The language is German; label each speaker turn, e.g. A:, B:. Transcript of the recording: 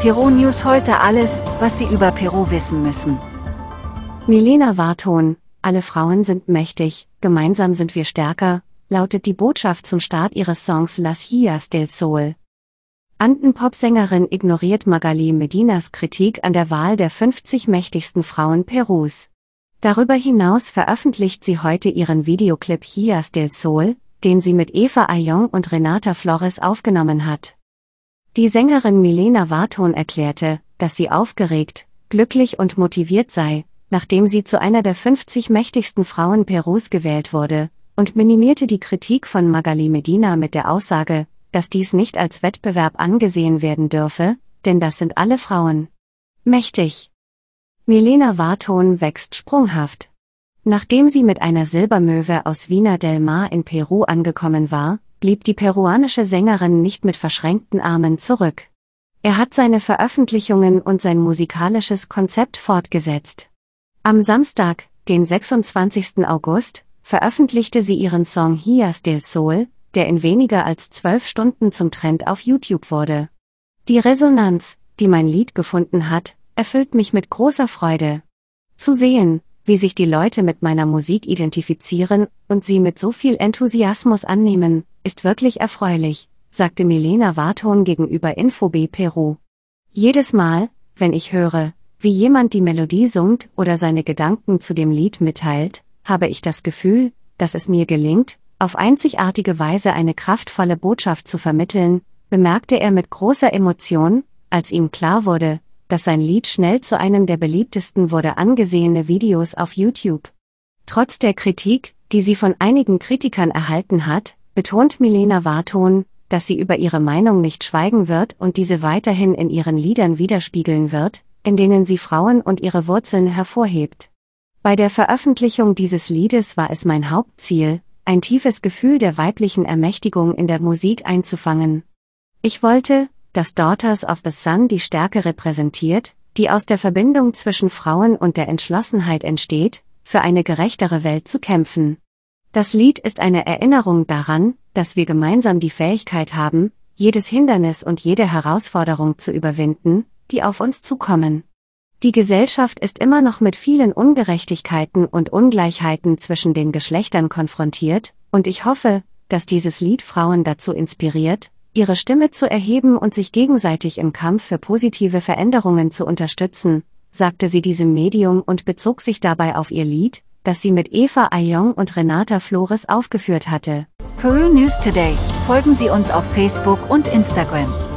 A: Peru News heute alles, was Sie über Peru wissen müssen. Milena Warton, alle Frauen sind mächtig, gemeinsam sind wir stärker, lautet die Botschaft zum Start ihres Songs Las Hias del Sol. Anden-Popsängerin ignoriert Magali Medinas Kritik an der Wahl der 50 mächtigsten Frauen Perus. Darüber hinaus veröffentlicht sie heute ihren Videoclip Hias del Sol, den sie mit Eva Ayong und Renata Flores aufgenommen hat. Die Sängerin Milena Varton erklärte, dass sie aufgeregt, glücklich und motiviert sei, nachdem sie zu einer der 50 mächtigsten Frauen Perus gewählt wurde, und minimierte die Kritik von Magali Medina mit der Aussage, dass dies nicht als Wettbewerb angesehen werden dürfe, denn das sind alle Frauen. Mächtig. Milena Varton wächst sprunghaft. Nachdem sie mit einer Silbermöwe aus Wiener Del Mar in Peru angekommen war, blieb die peruanische Sängerin nicht mit verschränkten Armen zurück. Er hat seine Veröffentlichungen und sein musikalisches Konzept fortgesetzt. Am Samstag, den 26. August, veröffentlichte sie ihren Song Hias del Sol, der in weniger als zwölf Stunden zum Trend auf YouTube wurde. Die Resonanz, die mein Lied gefunden hat, erfüllt mich mit großer Freude. Zu sehen, wie sich die Leute mit meiner Musik identifizieren und sie mit so viel Enthusiasmus annehmen, ist wirklich erfreulich, sagte Milena Warton gegenüber InfoB Peru. Jedes Mal, wenn ich höre, wie jemand die Melodie summt oder seine Gedanken zu dem Lied mitteilt, habe ich das Gefühl, dass es mir gelingt, auf einzigartige Weise eine kraftvolle Botschaft zu vermitteln, bemerkte er mit großer Emotion, als ihm klar wurde, dass sein Lied schnell zu einem der beliebtesten wurde angesehene Videos auf YouTube. Trotz der Kritik, die sie von einigen Kritikern erhalten hat, betont Milena Warton, dass sie über ihre Meinung nicht schweigen wird und diese weiterhin in ihren Liedern widerspiegeln wird, in denen sie Frauen und ihre Wurzeln hervorhebt. Bei der Veröffentlichung dieses Liedes war es mein Hauptziel, ein tiefes Gefühl der weiblichen Ermächtigung in der Musik einzufangen. Ich wollte, dass Daughters of the Sun die Stärke repräsentiert, die aus der Verbindung zwischen Frauen und der Entschlossenheit entsteht, für eine gerechtere Welt zu kämpfen. Das Lied ist eine Erinnerung daran, dass wir gemeinsam die Fähigkeit haben, jedes Hindernis und jede Herausforderung zu überwinden, die auf uns zukommen. Die Gesellschaft ist immer noch mit vielen Ungerechtigkeiten und Ungleichheiten zwischen den Geschlechtern konfrontiert, und ich hoffe, dass dieses Lied Frauen dazu inspiriert, ihre Stimme zu erheben und sich gegenseitig im Kampf für positive Veränderungen zu unterstützen, sagte sie diesem Medium und bezog sich dabei auf ihr Lied, das sie mit Eva Ayong und Renata Flores aufgeführt hatte. Peru News Today. Folgen Sie uns auf Facebook und Instagram.